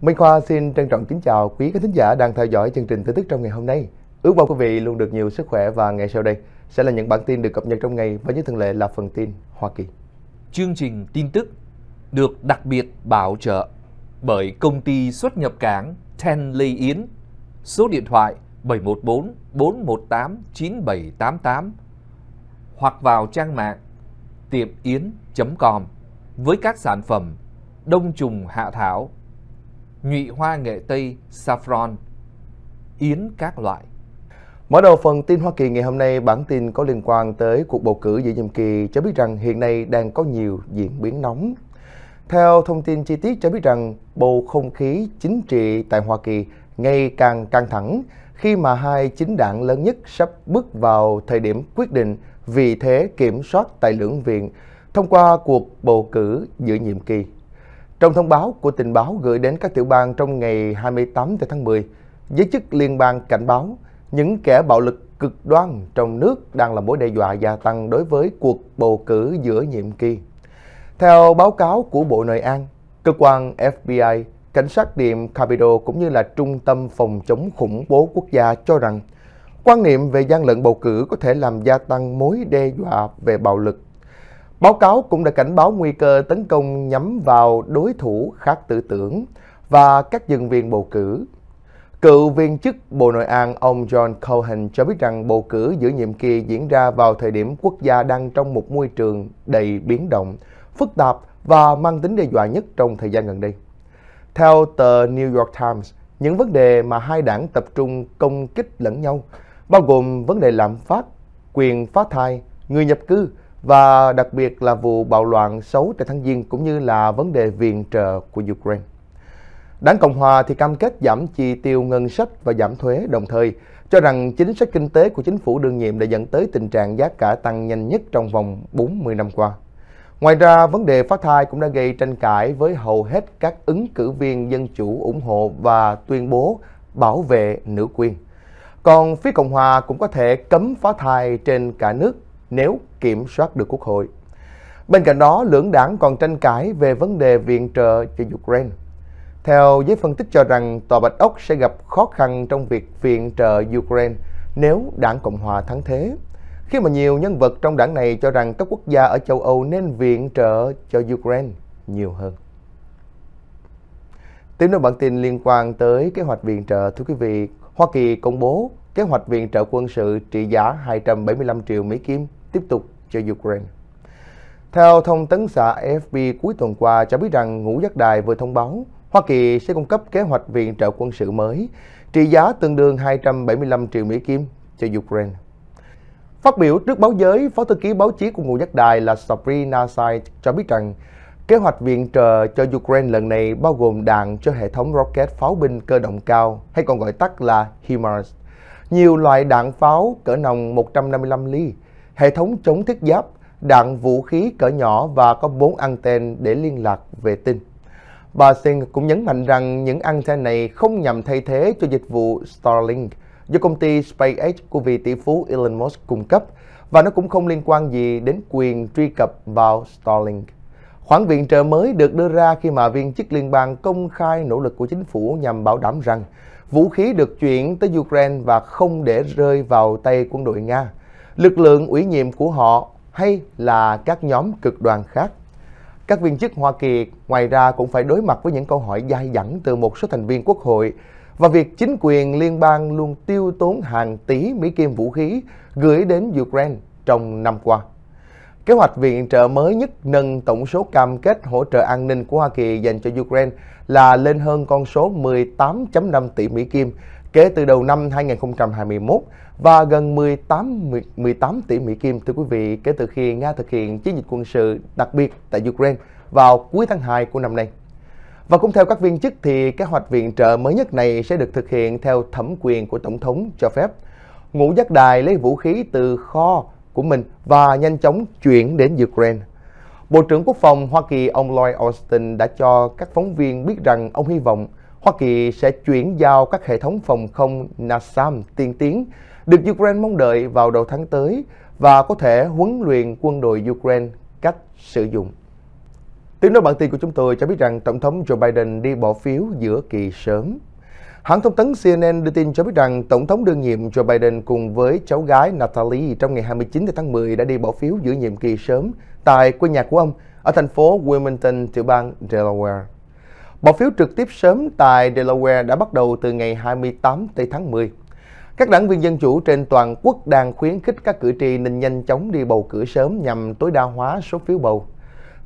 Minh Khoa xin trân trọng kính chào quý khán thính giả đang theo dõi chương trình tin tức trong ngày hôm nay. Ước mong quý vị luôn được nhiều sức khỏe và ngày sau đây sẽ là những bản tin được cập nhật trong ngày và như thường lệ là phần tin Hoa Kỳ. Chương trình tin tức được đặc biệt bảo trợ bởi công ty xuất nhập cảng Ten Lê Yến, số điện thoại 714 418 9788 hoặc vào trang mạng tiệm com với các sản phẩm đông trùng hạ thảo nhụy hoa nghệ Tây, saffron, yến các loại. Mở đầu phần tin Hoa Kỳ ngày hôm nay, bản tin có liên quan tới cuộc bầu cử giữa nhiệm kỳ cho biết rằng hiện nay đang có nhiều diễn biến nóng. Theo thông tin chi tiết cho biết rằng bầu không khí chính trị tại Hoa Kỳ ngày càng căng thẳng khi mà hai chính đảng lớn nhất sắp bước vào thời điểm quyết định vì thế kiểm soát tại lưỡng viện thông qua cuộc bầu cử giữa nhiệm kỳ. Trong thông báo của tình báo gửi đến các tiểu bang trong ngày 28 tháng 10, giới chức liên bang cảnh báo những kẻ bạo lực cực đoan trong nước đang là mối đe dọa gia tăng đối với cuộc bầu cử giữa nhiệm kỳ. Theo báo cáo của Bộ Nội an, cơ quan FBI, cảnh sát điểm Capitol cũng như là Trung tâm Phòng chống khủng bố quốc gia cho rằng quan niệm về gian lận bầu cử có thể làm gia tăng mối đe dọa về bạo lực Báo cáo cũng đã cảnh báo nguy cơ tấn công nhắm vào đối thủ khác tư tưởng và các dân viên bầu cử. Cựu viên chức Bộ Nội an ông John Cohen cho biết rằng bầu cử giữa nhiệm kỳ diễn ra vào thời điểm quốc gia đang trong một môi trường đầy biến động, phức tạp và mang tính đe dọa nhất trong thời gian gần đây. Theo tờ New York Times, những vấn đề mà hai đảng tập trung công kích lẫn nhau bao gồm vấn đề lạm phát, quyền phá thai, người nhập cư, và đặc biệt là vụ bạo loạn xấu tại tháng Giêng cũng như là vấn đề viện trợ của Ukraine. Đảng Cộng Hòa thì cam kết giảm chi tiêu ngân sách và giảm thuế đồng thời cho rằng chính sách kinh tế của chính phủ đương nhiệm đã dẫn tới tình trạng giá cả tăng nhanh nhất trong vòng 40 năm qua. Ngoài ra, vấn đề phá thai cũng đã gây tranh cãi với hầu hết các ứng cử viên dân chủ ủng hộ và tuyên bố bảo vệ nữ quyền. Còn phía Cộng Hòa cũng có thể cấm phá thai trên cả nước nếu kiểm soát được Quốc hội. Bên cạnh đó, lưỡng đảng còn tranh cãi về vấn đề viện trợ cho Ukraine. Theo giới phân tích cho rằng Tòa Bạch Ốc sẽ gặp khó khăn trong việc viện trợ Ukraine nếu đảng Cộng Hòa thắng thế, khi mà nhiều nhân vật trong đảng này cho rằng các quốc gia ở châu Âu nên viện trợ cho Ukraine nhiều hơn. Tiếp nối bản tin liên quan tới kế hoạch viện trợ, thưa quý vị, Hoa Kỳ công bố kế hoạch viện trợ quân sự trị giá 275 triệu Mỹ Kim tiếp tục cho Ukraine. Theo thông tấn xã AFP cuối tuần qua cho biết rằng Ngũ Giác Đài vừa thông báo Hoa Kỳ sẽ cung cấp kế hoạch viện trợ quân sự mới trị giá tương đương 275 triệu Mỹ Kim cho Ukraine. Phát biểu trước báo giới, Phó thư ký báo chí của Ngũ Giác Đài là Sabrina Said cho biết rằng kế hoạch viện trợ cho Ukraine lần này bao gồm đạn cho hệ thống rocket pháo binh cơ động cao, hay còn gọi tắt là HIMARS, nhiều loại đạn pháo cỡ nòng 155 ly, hệ thống chống thiết giáp, đạn vũ khí cỡ nhỏ và có 4 anten để liên lạc vệ tinh. Bà Singh cũng nhấn mạnh rằng những anten này không nhằm thay thế cho dịch vụ Starlink do công ty SpaceX của vị tỷ phú Elon Musk cung cấp và nó cũng không liên quan gì đến quyền truy cập vào Starlink. Khoản viện trợ mới được đưa ra khi mà viên chức liên bang công khai nỗ lực của chính phủ nhằm bảo đảm rằng vũ khí được chuyển tới Ukraine và không để rơi vào tay quân đội Nga lực lượng ủy nhiệm của họ hay là các nhóm cực đoan khác. Các viên chức Hoa Kỳ ngoài ra cũng phải đối mặt với những câu hỏi dai dẳng từ một số thành viên quốc hội và việc chính quyền liên bang luôn tiêu tốn hàng tỷ Mỹ Kim vũ khí gửi đến Ukraine trong năm qua. Kế hoạch viện trợ mới nhất nâng tổng số cam kết hỗ trợ an ninh của Hoa Kỳ dành cho Ukraine là lên hơn con số 18.5 tỷ Mỹ Kim, kể từ đầu năm 2021 và gần 18, 18 tỷ Mỹ Kim thưa quý vị kể từ khi Nga thực hiện chiến dịch quân sự đặc biệt tại Ukraine vào cuối tháng 2 của năm nay. Và cũng theo các viên chức thì kế hoạch viện trợ mới nhất này sẽ được thực hiện theo thẩm quyền của Tổng thống cho phép. Ngũ giác đài lấy vũ khí từ kho của mình và nhanh chóng chuyển đến Ukraine. Bộ trưởng Quốc phòng Hoa Kỳ ông Lloyd Austin đã cho các phóng viên biết rằng ông hy vọng Hoa Kỳ sẽ chuyển giao các hệ thống phòng không NASAM tiên tiến được Ukraine mong đợi vào đầu tháng tới và có thể huấn luyện quân đội Ukraine cách sử dụng. Tiếng nói bản tin của chúng tôi cho biết rằng Tổng thống Joe Biden đi bỏ phiếu giữa kỳ sớm. Hãng thông tấn CNN đưa tin cho biết rằng Tổng thống đương nhiệm Joe Biden cùng với cháu gái Natalie trong ngày 29 tháng 10 đã đi bỏ phiếu giữa nhiệm kỳ sớm tại quê nhà của ông ở thành phố Wilmington, tiểu bang Delaware. Bỏ phiếu trực tiếp sớm tại Delaware đã bắt đầu từ ngày 28 tây tháng 10. Các đảng viên Dân Chủ trên toàn quốc đang khuyến khích các cử tri nên nhanh chóng đi bầu cử sớm nhằm tối đa hóa số phiếu bầu.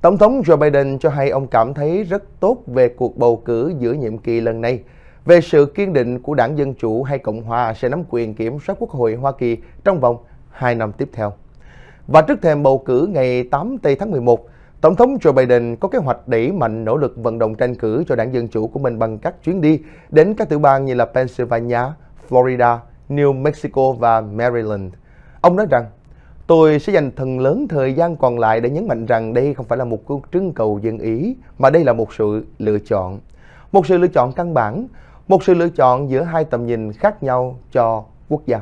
Tổng thống Joe Biden cho hay ông cảm thấy rất tốt về cuộc bầu cử giữa nhiệm kỳ lần này, về sự kiên định của đảng Dân Chủ hay Cộng Hòa sẽ nắm quyền kiểm soát Quốc hội Hoa Kỳ trong vòng 2 năm tiếp theo. Và trước thềm bầu cử ngày 8 tây tháng 11, Tổng thống Joe Biden có kế hoạch đẩy mạnh nỗ lực vận động tranh cử cho đảng Dân Chủ của mình bằng các chuyến đi đến các tiểu bang như là Pennsylvania, Florida, New Mexico và Maryland. Ông nói rằng, tôi sẽ dành phần lớn thời gian còn lại để nhấn mạnh rằng đây không phải là một cuộc trưng cầu dân ý, mà đây là một sự lựa chọn. Một sự lựa chọn căn bản, một sự lựa chọn giữa hai tầm nhìn khác nhau cho quốc gia.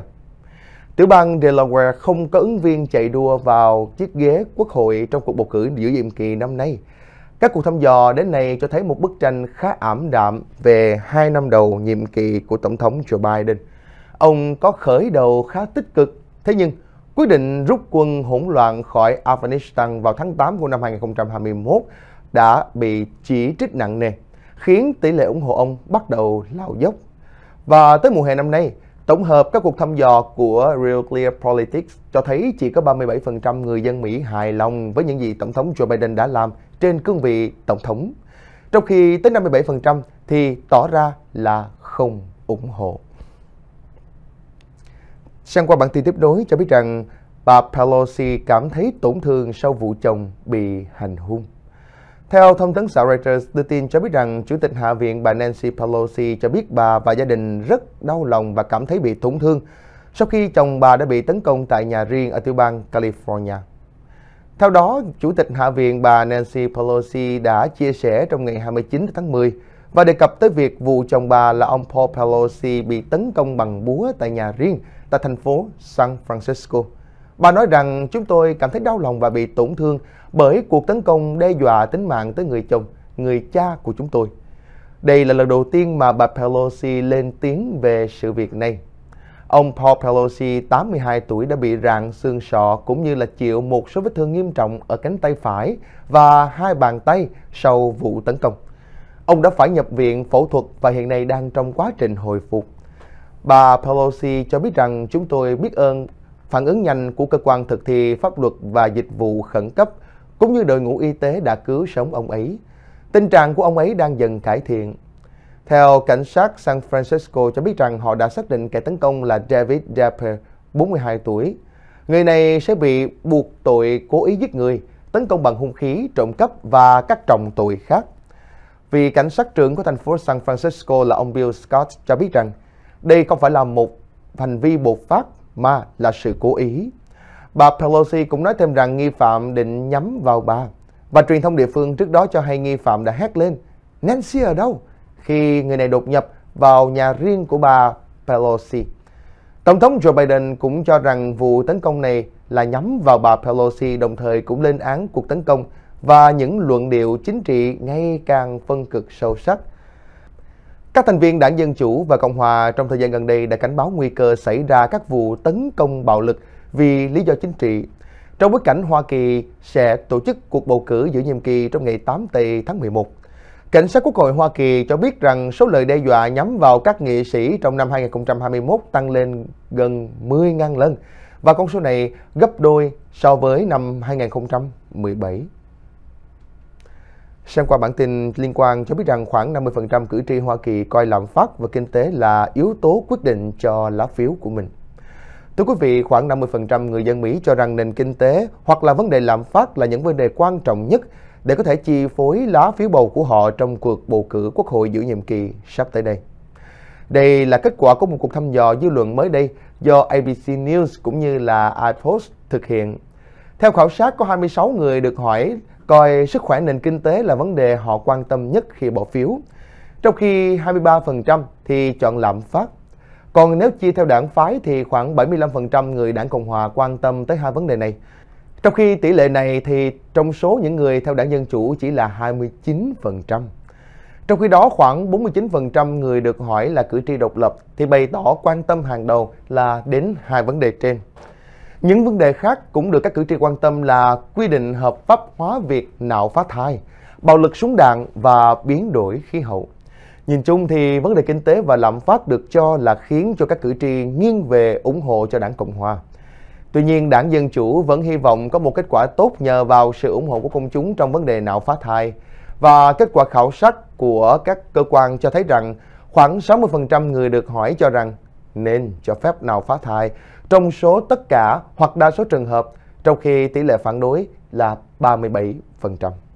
Tiểu bang Delaware không có ứng viên chạy đua vào chiếc ghế quốc hội trong cuộc bầu cử giữa nhiệm kỳ năm nay. Các cuộc thăm dò đến nay cho thấy một bức tranh khá ảm đạm về hai năm đầu nhiệm kỳ của Tổng thống Joe Biden. Ông có khởi đầu khá tích cực, thế nhưng quyết định rút quân hỗn loạn khỏi Afghanistan vào tháng 8 của năm 2021 đã bị chỉ trích nặng nề, khiến tỷ lệ ủng hộ ông bắt đầu lao dốc. Và tới mùa hè năm nay, Tổng hợp các cuộc thăm dò của Real Clear Politics cho thấy chỉ có 37% người dân Mỹ hài lòng với những gì Tổng thống Joe Biden đã làm trên cương vị Tổng thống, trong khi tới 57% thì tỏ ra là không ủng hộ. Sang qua bản tin tiếp nối cho biết rằng bà Pelosi cảm thấy tổn thương sau vụ chồng bị hành hung. Theo thông tấn xã Reuters đưa tin cho biết rằng Chủ tịch Hạ viện bà Nancy Pelosi cho biết bà và gia đình rất đau lòng và cảm thấy bị tổn thương sau khi chồng bà đã bị tấn công tại nhà riêng ở tiểu bang California. Theo đó, Chủ tịch Hạ viện bà Nancy Pelosi đã chia sẻ trong ngày 29 tháng 10 và đề cập tới việc vụ chồng bà là ông Paul Pelosi bị tấn công bằng búa tại nhà riêng tại thành phố San Francisco. Bà nói rằng chúng tôi cảm thấy đau lòng và bị tổn thương bởi cuộc tấn công đe dọa tính mạng tới người chồng, người cha của chúng tôi. Đây là lần đầu tiên mà bà Pelosi lên tiếng về sự việc này. Ông Paul Pelosi, 82 tuổi, đã bị rạn xương sọ cũng như là chịu một số vết thương nghiêm trọng ở cánh tay phải và hai bàn tay sau vụ tấn công. Ông đã phải nhập viện phẫu thuật và hiện nay đang trong quá trình hồi phục. Bà Pelosi cho biết rằng chúng tôi biết ơn phản ứng nhanh của cơ quan thực thi pháp luật và dịch vụ khẩn cấp cũng như đội ngũ y tế đã cứu sống ông ấy. Tình trạng của ông ấy đang dần cải thiện. Theo cảnh sát San Francisco cho biết rằng họ đã xác định kẻ tấn công là David Draper, 42 tuổi. Người này sẽ bị buộc tội cố ý giết người, tấn công bằng hung khí, trộm cắp và các trọng tội khác. Vì cảnh sát trưởng của thành phố San Francisco là ông Bill Scott cho biết rằng đây không phải là một hành vi bột phát mà là sự cố ý. Bà Pelosi cũng nói thêm rằng nghi phạm định nhắm vào bà. Và truyền thông địa phương trước đó cho hay nghi phạm đã hét lên Nancy ở đâu? khi người này đột nhập vào nhà riêng của bà Pelosi. Tổng thống Joe Biden cũng cho rằng vụ tấn công này là nhắm vào bà Pelosi đồng thời cũng lên án cuộc tấn công và những luận điệu chính trị ngày càng phân cực sâu sắc các thành viên đảng Dân Chủ và Cộng Hòa trong thời gian gần đây đã cảnh báo nguy cơ xảy ra các vụ tấn công bạo lực vì lý do chính trị. Trong bối cảnh Hoa Kỳ sẽ tổ chức cuộc bầu cử giữa nhiệm kỳ trong ngày 8 tây tháng 11. Cảnh sát Quốc hội Hoa Kỳ cho biết rằng số lời đe dọa nhắm vào các nghị sĩ trong năm 2021 tăng lên gần 10.000 lần và con số này gấp đôi so với năm 2017. Xem qua bản tin liên quan cho biết rằng khoảng 50% cử tri Hoa Kỳ coi lạm phát và kinh tế là yếu tố quyết định cho lá phiếu của mình. Thưa quý vị, khoảng 50% người dân Mỹ cho rằng nền kinh tế hoặc là vấn đề lạm phát là những vấn đề quan trọng nhất để có thể chi phối lá phiếu bầu của họ trong cuộc bầu cử quốc hội giữa nhiệm kỳ sắp tới đây. Đây là kết quả của một cuộc thăm dò dư luận mới đây do ABC News cũng như là iPost thực hiện. Theo khảo sát, có 26 người được hỏi coi sức khỏe nền kinh tế là vấn đề họ quan tâm nhất khi bỏ phiếu. Trong khi 23% thì chọn lạm phát. Còn nếu chia theo đảng phái thì khoảng 75% người đảng Cộng Hòa quan tâm tới hai vấn đề này. Trong khi tỷ lệ này thì trong số những người theo đảng Dân Chủ chỉ là 29%. Trong khi đó khoảng 49% người được hỏi là cử tri độc lập thì bày tỏ quan tâm hàng đầu là đến hai vấn đề trên. Những vấn đề khác cũng được các cử tri quan tâm là quy định hợp pháp hóa việc nạo phá thai, bạo lực súng đạn và biến đổi khí hậu. Nhìn chung thì vấn đề kinh tế và lạm phát được cho là khiến cho các cử tri nghiêng về ủng hộ cho đảng Cộng Hòa. Tuy nhiên, đảng Dân Chủ vẫn hy vọng có một kết quả tốt nhờ vào sự ủng hộ của công chúng trong vấn đề nạo phá thai. Và kết quả khảo sát của các cơ quan cho thấy rằng khoảng 60% người được hỏi cho rằng nên cho phép nào phá thai trong số tất cả hoặc đa số trường hợp, trong khi tỷ lệ phản đối là 37%.